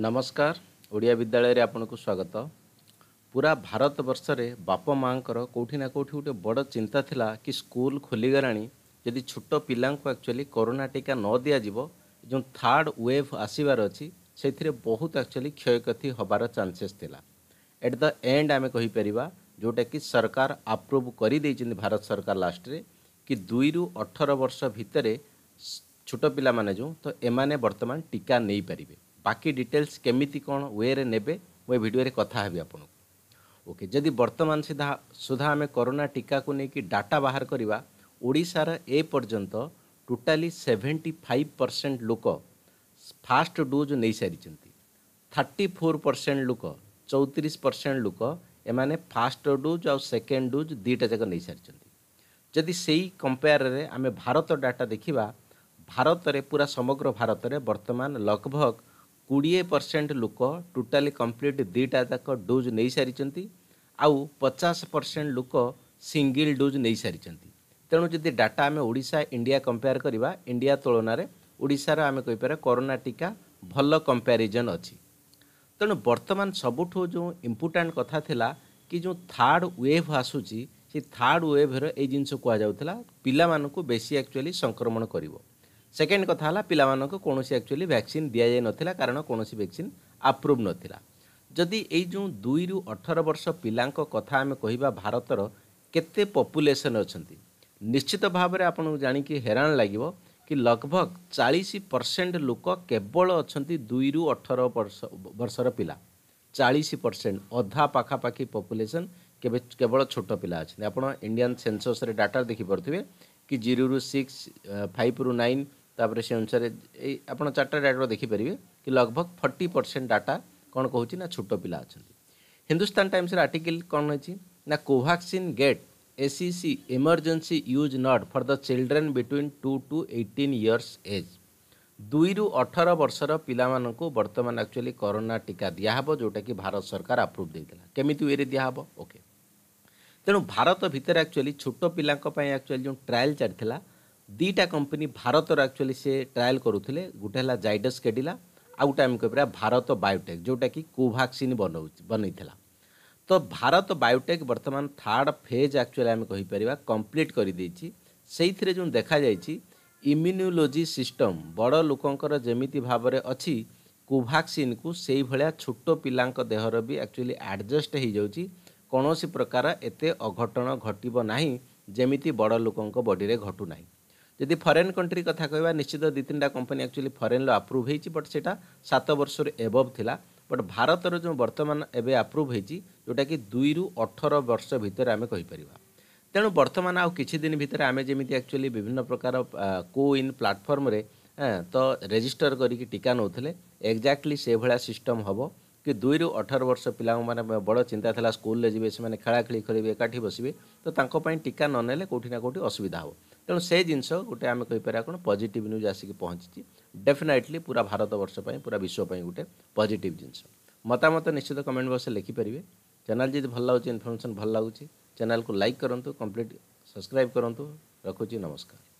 ନମସ୍କାର ଓଡ଼ିଆ ବିଦ୍ୟାଳୟରେ ଆପଣଙ୍କୁ ସ୍ୱାଗତ ପୁରା ଭାରତବର୍ଷରେ ବାପ ମାଆଙ୍କର କେଉଁଠି ନା କେଉଁଠି ଗୋଟେ ବଡ଼ ଚିନ୍ତା ଥିଲା କି ସ୍କୁଲ ଖୋଲିଗଲାଣି ଯଦି ଛୋଟ ପିଲାଙ୍କୁ ଆକ୍ଚୁଆଲି କରୋନା ଟୀକା ନ ଦିଆଯିବ ଯେଉଁ ଥାର୍ଡ଼ ୱେଭ୍ ଆସିବାର ଅଛି ସେଥିରେ ବହୁତ ଆକ୍ଚୁଆଲି କ୍ଷୟକ୍ଷତି ହେବାର ଚାନ୍ସେସ୍ ଥିଲା ଏଟ୍ ଦ ଏଣ୍ଡ ଆମେ କହିପାରିବା ଯେଉଁଟାକି ସରକାର ଆପ୍ରୁଭ୍ କରିଦେଇଛନ୍ତି ଭାରତ ସରକାର ଲାଷ୍ଟରେ କି ଦୁଇରୁ ଅଠର ବର୍ଷ ଭିତରେ ଛୋଟ ପିଲାମାନେ ଯେଉଁ ତ ଏମାନେ ବର୍ତ୍ତମାନ ଟୀକା ନେଇପାରିବେ ବାକି ଡିଟେଲ୍ସ କେମିତି କ'ଣ ୱେରେ ନେବେ ମୁଁ ଏ ଭିଡ଼ିଓରେ କଥା ହେବି ଆପଣଙ୍କୁ ଓକେ ଯଦି ବର୍ତ୍ତମାନ ସିଧା ସୁଦ୍ଧା ଆମେ କରୋନା ଟିକାକୁ ନେଇକି ଡାଟା ବାହାର କରିବା ଓଡ଼ିଶାର ଏ ପର୍ଯ୍ୟନ୍ତ ଟୋଟାଲି ସେଭେଣ୍ଟି ଫାଇଭ୍ ପରସେଣ୍ଟ ଲୋକ ଫାଷ୍ଟ ଡୋଜ୍ ନେଇସାରିଛନ୍ତି ଥାର୍ଟି ଫୋର୍ ପରସେଣ୍ଟ ଲୋକ ଚଉତିରିଶ ପରସେଣ୍ଟ ଲୋକ ଏମାନେ ଫାଷ୍ଟ ଡୋଜ୍ ଆଉ ସେକେଣ୍ଡ ଡୋଜ୍ ଦୁଇଟା ଯାକ ନେଇସାରିଛନ୍ତି ଯଦି ସେଇ କମ୍ପେୟାରରେ ଆମେ ଭାରତ ଡାଟା ଦେଖିବା ଭାରତରେ ପୁରା ସମଗ୍ର ଭାରତରେ ବର୍ତ୍ତମାନ ଲଗଭଗ କୋଡ଼ିଏ ପରସେଣ୍ଟ ଲୋକ ଟୋଟାଲି କମ୍ପ୍ଲିଟ୍ ଦୁଇଟା ଯାକ ଡୋଜ୍ ନେଇସାରିଛନ୍ତି ଆଉ ପଚାଶ ପରସେଣ୍ଟ ଲୋକ ସିଙ୍ଗିଲ୍ ଡୋଜ୍ ନେଇସାରିଛନ୍ତି ତେଣୁ ଯଦି ଡାଟା ଆମେ ଓଡ଼ିଶା ଇଣ୍ଡିଆ କମ୍ପେୟାର କରିବା ଇଣ୍ଡିଆ ତୁଳନାରେ ଓଡ଼ିଶାର ଆମେ କହିପାରିବା କରୋନା ଟୀକା ଭଲ କମ୍ପାରିଜନ୍ ଅଛି ତେଣୁ ବର୍ତ୍ତମାନ ସବୁଠୁ ଯେଉଁ ଇମ୍ପୋର୍ଟାଣ୍ଟ କଥା ଥିଲା କି ଯେଉଁ ଥାର୍ଡ଼ ୱେଭ୍ ଆସୁଛି ସେ ଥାର୍ଡ଼ ୱେଭ୍ର ଏଇ ଜିନିଷ କୁହାଯାଉଥିଲା ପିଲାମାନଙ୍କୁ ବେଶୀ ଆକ୍ଚୁଆଲି ସଂକ୍ରମଣ କରିବ ସେକେଣ୍ଡ କଥା ହେଲା ପିଲାମାନଙ୍କୁ କୌଣସି ଆକ୍ଚୁଆଲି ଭ୍ୟାକ୍ସିନ୍ ଦିଆଯାଇ ନଥିଲା କାରଣ କୌଣସି ଭ୍ୟାକ୍ସିନ୍ ଆପ୍ରୁଭ୍ ନଥିଲା ଯଦି ଏଇ ଯେଉଁ ଦୁଇରୁ ଅଠର ବର୍ଷ ପିଲାଙ୍କ କଥା ଆମେ କହିବା ଭାରତର କେତେ ପପୁଲେସନ୍ ଅଛନ୍ତି ନିଶ୍ଚିତ ଭାବରେ ଆପଣଙ୍କୁ ଜାଣିକି ହଇରାଣ ଲାଗିବ କି ଲଗଭଗ ଚାଳିଶ ପରସେଣ୍ଟ ଲୋକ କେବଳ ଅଛନ୍ତି ଦୁଇରୁ ଅଠର ବର୍ଷ ବର୍ଷର ପିଲା ଚାଳିଶ ପରସେଣ୍ଟ ଅଧା ପାଖାପାଖି ପପୁଲେସନ୍ କେବେ କେବଳ ଛୋଟ ପିଲା ଅଛନ୍ତି ଆପଣ ଇଣ୍ଡିଆନ୍ ସେନ୍ସସ୍ରେ ଡାଟା ଦେଖିପାରୁଥିବେ କି ଜିରୋରୁ ସିକ୍ସ ଫାଇଭ୍ରୁ ନାଇନ୍ ତାପରେ ସେ ଅନୁସାରେ ଏଇ ଆପଣ ଚାରିଟା ଡାଟାରୁ ଦେଖିପାରିବେ କି ଲଗଭଗ ଫର୍ଟି ପରସେଣ୍ଟ ଡାଟା କ'ଣ କହୁଛି ନା ଛୋଟ ପିଲା ଅଛନ୍ତି ହିନ୍ଦୁସ୍ତାନ ଟାଇମ୍ସର ଆର୍ଟିକିଲ୍ କ'ଣ ହେଇଛି ନା କୋଭାକ୍ସିନ୍ ଗେଟ୍ ଏସିସି emergency use not for the children between two to eighteen years age ଦୁଇରୁ ଅଠର ବର୍ଷର ପିଲାମାନଙ୍କୁ ବର୍ତ୍ତମାନ ଆକ୍ଚୁଆଲି କରୋନା ଟୀକା ଦିଆହେବ ଯେଉଁଟାକି ଭାରତ ସରକାର ଆପ୍ରୁଭ୍ ଦେଇଥିଲା କେମିତି ୱେରେ ଦିଆହେବ ଓକେ ତେଣୁ ଭାରତ ଭିତରେ ଆକ୍ଚୁଆଲି ଛୋଟ ପିଲାଙ୍କ ପାଇଁ ଆକ୍ଚୁଆଲି ଯେଉଁ ଟ୍ରାଏଲ୍ ଚାଲିଥିଲା ଦୁଇଟା କମ୍ପାନୀ ଭାରତର ଆକ୍ଚୁଆଲି ସେ ଟ୍ରାଏଲ୍ କରୁଥିଲେ ଗୋଟେ ହେଲା ଜାଇଡସ୍ କେଡ଼ିଲା ଆଉ ଗୋଟେ ଆମେ କହିପାରିବା ଭାରତ ବାୟୋଟେକ୍ ଯେଉଁଟାକି କୋଭାକ୍ସିନ୍ ବନଉଛି ବନେଇଥିଲା ତ ଭାରତ ବାୟୋଟେକ୍ ବର୍ତ୍ତମାନ ଥାର୍ଡ଼ ଫେଜ୍ ଆକ୍ଚୁଆଲି ଆମେ କହିପାରିବା କମ୍ପ୍ଲିଟ୍ କରିଦେଇଛି ସେଇଥିରେ ଯେଉଁ ଦେଖାଯାଇଛି ଇମ୍ୟୁନୋଲୋଜି ସିଷ୍ଟମ୍ ବଡ଼ ଲୋକଙ୍କର ଯେମିତି ଭାବରେ ଅଛି କୋଭାକ୍ସିନ୍କୁ ସେଇଭଳିଆ ଛୋଟ ପିଲାଙ୍କ ଦେହର ବି ଆକ୍ଚୁଆଲି ଆଡ଼ଜଷ୍ଟ ହୋଇଯାଉଛି କୌଣସି ପ୍ରକାର ଏତେ ଅଘଟଣ ଘଟିବ ନାହିଁ ଯେମିତି ବଡ଼ ଲୋକଙ୍କ ବଡ଼ିରେ ଘଟୁନାହିଁ ଯଦି ଫରେନ୍ କଣ୍ଟ୍ରି କଥା କହିବା ନିଶ୍ଚିତ ଦୁଇ ତିନିଟା କମ୍ପାନୀ ଆକ୍ଚୁଆଲି ଫରେନ୍ର ଆପ୍ରୁଭ୍ ହୋଇଛି ବଟ୍ ସେଇଟା ସାତ ବର୍ଷରୁ ଏବଭ୍ ଥିଲା ବଟ୍ ଭାରତର ଯେଉଁ ବର୍ତ୍ତମାନ ଏବେ ଆପ୍ରୁଭ୍ ହେଇଛି ଯେଉଁଟାକି ଦୁଇରୁ ଅଠର ବର୍ଷ ଭିତରେ ଆମେ କହିପାରିବା ତେଣୁ ବର୍ତ୍ତମାନ ଆଉ କିଛି ଦିନ ଭିତରେ ଆମେ ଯେମିତି ଆକ୍ଚୁଆଲି ବିଭିନ୍ନ ପ୍ରକାର କୋୱିନ୍ ପ୍ଲାଟଫର୍ମରେ ତ ରେଜିଷ୍ଟର କରିକି ଟିକା ନେଉଥିଲେ ଏକ୍ଜାକ୍ଟଲି ସେଭଳିଆ ସିଷ୍ଟମ୍ ହେବ କି ଦୁଇରୁ ଅଠର ବର୍ଷ ପିଲାମାନେ ବଡ଼ ଚିନ୍ତା ଥିଲା ସ୍କୁଲରେ ଯିବେ ସେମାନେ ଖେଳାଖେଳି କରିବେ ଏକାଠି ବସିବେ ତ ତାଙ୍କ ପାଇଁ ଟିକା ନ ନେଲେ କେଉଁଠି ନା କେଉଁଠି ଅସୁବିଧା ହେବ तेणु से जिनस गोटे आम कहींपर कौन पजिट न्यूज आसिक पहुँची डेफिनेटली पूरा भारत बर्षपाई पूरा विश्वपाई गोटे पजिट जिनस मतामत निश्चित कमेंट बक्स लिखिपारे चैनल जी भल लगे इनफर्मेसन भल लगुच चैनल को लाइक करूँ कम्प्लीट सब्सक्राइब करूँ रखुच नमस्कार